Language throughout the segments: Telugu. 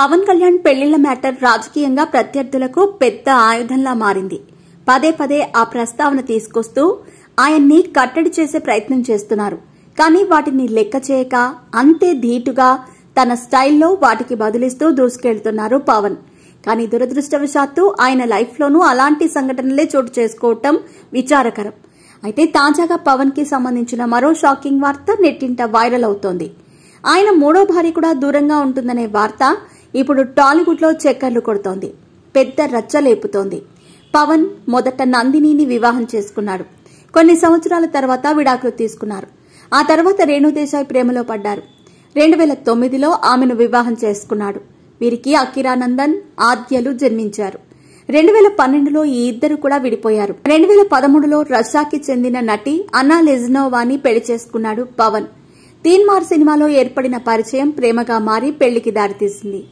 పవన్ కళ్యాణ్ పెళ్లిళ్ల మ్యాటర్ రాజకీయంగా ప్రత్యర్థులకు పెద్ద ఆయుధంలా మారింది పదే పదే ఆ ప్రస్తావన తీసుకొస్తూ ఆయన్ని కట్టడి చేసే ప్రయత్నం చేస్తున్నారు కానీ వాటిని లెక్క చేయక అంతే ధీటుగా తన స్టైల్లో వాటికి బదులిస్తూ దూసుకెళ్తున్నారు పవన్ కానీ దురదృష్టవశాత్తు ఆయన లైఫ్లోనూ అలాంటి సంఘటనలే చోటు చేసుకోవటం విచారకరం అయితే తాజాగా పవన్ కి సంబంధించిన మరో షాకింగ్ వార్త నెట్టింట వైరల్ అవుతోంది ఆయన మూడో భార్య కూడా దూరంగా ఉంటుందనే వార్త ఇప్పుడు టాలీవుడ్లో చక్కర్లు కొడుతోంది పెద్ద రచ్చలేపుతోంది పవన్ మొదట నందినిని వివాహం చేసుకున్నాడు కొన్ని సంవత్సరాల తర్వాత విడాకులు తీసుకున్నారు ఆ తర్వాత రేణుదేశాయ్ ప్రేమలో పడ్డారు రెండు వేల తొమ్మిదిలో ఆమెను వివాహం చేసుకున్నాడు వీరికి అకిరానందన్ ఆద్యలు జన్మించారు రెండు వేల పన్నెండులో ఈ ఇద్దరు కూడా విడిపోయారు రెండు వేల పదమూడులో రష్యాకి చెందిన నటి అన్నా లెజ్నోవాని పెళ్లి చేసుకున్నాడు పవన్ తీన్మార్ సినిమాలో ఏర్పడిన పరిచయం ప్రేమగా మారి పెళ్లికి దారితీసింది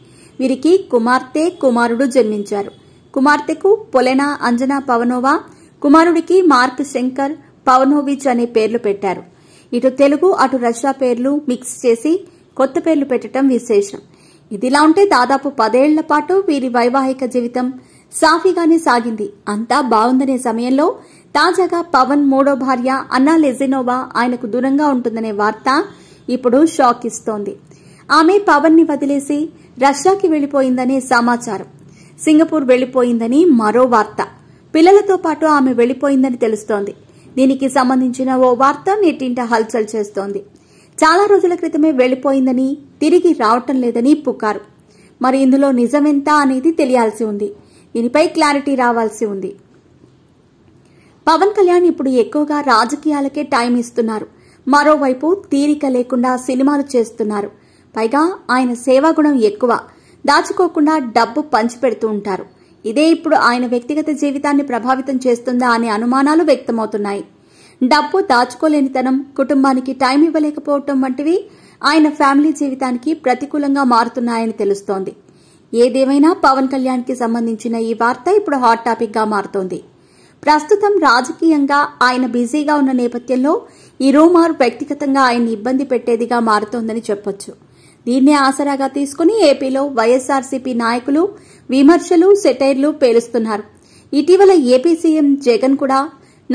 వీరికి కుమార్తె కుమారుడు జన్మించారు కుమార్తెకు పొలెనా అంజనా పవనోవా కుమారుడికి మార్క్ శంకర్ పవనోవిచ్ అనే పేర్లు పెట్టారు ఇటు తెలుగు అటు రష్యా పేర్లు మిక్స్ చేసి కొత్త పేర్లు పెట్టడం విశేషం ఇదిలా ఉంటే దాదాపు పదేళ్ల పాటు వీరి వైవాహిక జీవితం సాఫీగానే సాగింది అంతా బాగుందనే సమయంలో తాజాగా పవన్ మూడో భార్య అన్నా లెజినోవా ఆయనకు దూరంగా ఉంటుందనే వార్త ఇప్పుడు షాక్ ఇస్తోంది ఆమె పవన్ ని వదిలేసి రష్యాకి వెళ్లిపోయిందనే సమాచారం సింగపూర్ వెళ్లిపోయిందని మరో వార్త పిల్లలతో పాటు ఆమె వెళ్లిపోయిందని తెలుస్తోంది దీనికి సంబంధించిన ఓ వార్త నెట్టింట హల్చల్ చేస్తోంది చాలా రోజుల క్రితమే వెళ్లిపోయిందని తిరిగి రావటం లేదని పుకారు మరి ఇందులో నిజమెంత అనేది తెలియాల్సి ఉంది దీనిపై క్లారిటీ రావాల్సి ఉంది పవన్ కళ్యాణ్ ఇప్పుడు ఎక్కువగా రాజకీయాలకే టైం ఇస్తున్నారు మరోవైపు తీరిక లేకుండా సినిమాలు చేస్తున్నారు పైగా ఆయన సేవాగుణం ఎక్కువ దాచుకోకుండా డబ్బు పంచిపెడుతూ ఉంటారు ఇదే ఇప్పుడు ఆయన వ్యక్తిగత జీవితాన్ని ప్రభావితం చేస్తుందా అనే అనుమానాలు వ్యక్తమవుతున్నాయి డబ్బు దాచుకోలేనితనం కుటుంబానికి టైం ఇవ్వలేకపోవటం వంటివి ఆయన ఫ్యామిలీ జీవితానికి ప్రతికూలంగా మారుతున్నాయని తెలుస్తోంది ఏదేమైనా పవన్ కళ్యాణ్కి సంబంధించిన ఈ వార్త ఇప్పుడు హాట్ టాపిక్గా మారుతోంది ప్రస్తుతం రాజకీయంగా ఆయన బిజీగా ఉన్న నేపథ్యంలో ఈ రూమార్ వ్యక్తిగతంగా ఆయన్ని ఇబ్బంది పెట్టేదిగా మారుతోందని చెప్పొచ్చు దీన్నే ఆసరాగా తీసుకుని ఏపీలో వైఎస్ఆర్సీపీ నాయకులు విమర్శలు సెటైర్లు పేలుస్తున్నారు ఇటీవల ఏపీ సీఎం జగన్ కూడా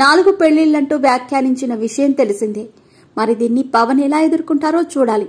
నాలుగు పెళ్లిళ్లంటూ వ్యాఖ్యానించిన విషయం తెలిసిందే మరి దీన్ని పవన్ ఎలా ఎదుర్కొంటారో చూడాలి